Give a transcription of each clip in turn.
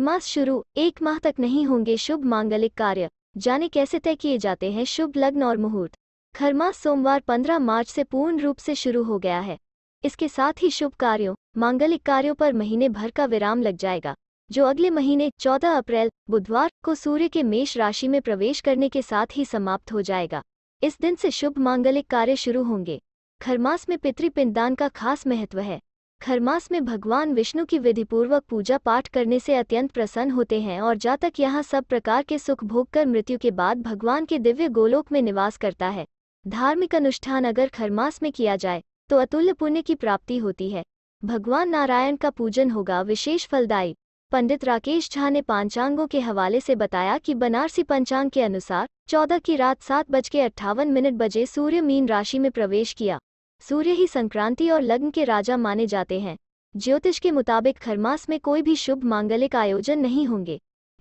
फरमास शुरू एक माह तक नहीं होंगे शुभ मांगलिक कार्य जाने कैसे तय किए जाते हैं शुभ लग्न और मुहूर्त खरमास सोमवार 15 मार्च से पूर्ण रूप से शुरू हो गया है इसके साथ ही शुभ कार्यों मांगलिक कार्यों पर महीने भर का विराम लग जाएगा जो अगले महीने 14 अप्रैल बुधवार को सूर्य के मेष राशि में प्रवेश करने के साथ ही समाप्त हो जाएगा इस दिन से शुभ मांगलिक कार्य शुरू होंगे खरमास में पितृपिंडदान का खास महत्व है खरमास में भगवान विष्णु की विधिपूर्वक पूजा पाठ करने से अत्यंत प्रसन्न होते हैं और जातक यहाँ सब प्रकार के सुख भोग कर मृत्यु के बाद भगवान के दिव्य गोलोक में निवास करता है धार्मिक अनुष्ठान अगर खरमास में किया जाए तो अतुल्य पुण्य की प्राप्ति होती है भगवान नारायण का पूजन होगा विशेष फलदायी पंडित राकेश झा ने पांचांगों के हवाले से बताया कि बनारसी पंचांग के अनुसार चौदह की रात सात बज के अट्ठावन मिनट बजे सूर्य मीन राशि में प्रवेश किया सूर्य ही संक्रांति और लग्न के राजा माने जाते हैं ज्योतिष के मुताबिक खरमास में कोई भी शुभ मांगलिक आयोजन नहीं होंगे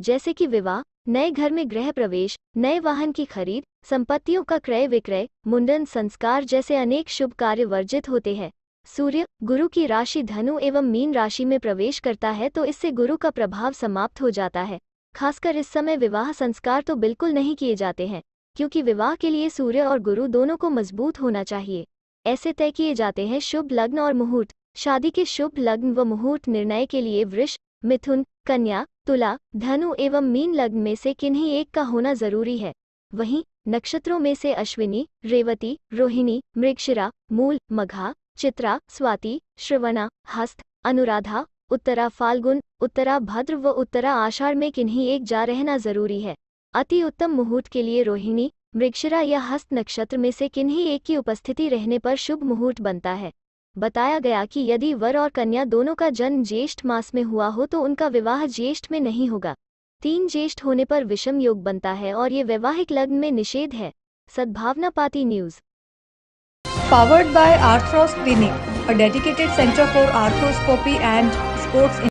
जैसे कि विवाह नए घर में गृह प्रवेश नए वाहन की खरीद संपत्तियों का क्रय विक्रय मुंडन संस्कार जैसे अनेक शुभ कार्य वर्जित होते हैं सूर्य गुरु की राशि धनु एवं मीन राशि में प्रवेश करता है तो इससे गुरु का प्रभाव समाप्त हो जाता है खासकर इस समय विवाह संस्कार तो बिल्कुल नहीं किए जाते हैं क्योंकि विवाह के लिए सूर्य और गुरु दोनों को मजबूत होना चाहिए ऐसे तय किए जाते हैं शुभ लग्न और मुहूर्त शादी के शुभ लग्न व मुहूर्त निर्णय के लिए वृक्ष मिथुन कन्या तुला धनु एवं मीन लग्न में से किन्हीं एक का होना जरूरी है वहीं नक्षत्रों में से अश्विनी रेवती रोहिणी मृक्षिरा मूल मघा चित्रा स्वाति श्रवणा हस्त अनुराधा उत्तरा फाल्गुन उत्तरा भद्र व उत्तरा आषाढ़ में किन्हीं एक जा रहना जरूरी है अति उत्तम मुहूर्त के लिए रोहिणी वृक्षरा या हस्त नक्षत्र में से किन्हीं एक की उपस्थिति रहने पर शुभ मुहूर्त बनता है बताया गया कि यदि वर और कन्या दोनों का जन्म ज्येष्ठ मास में हुआ हो तो उनका विवाह ज्येष्ठ में नहीं होगा तीन ज्येष्ठ होने पर विषम योग बनता है और ये वैवाहिक लग्न में निषेध है सद्भावना पाती news powered by Arthros clinic a dedicated center for arthroscopy and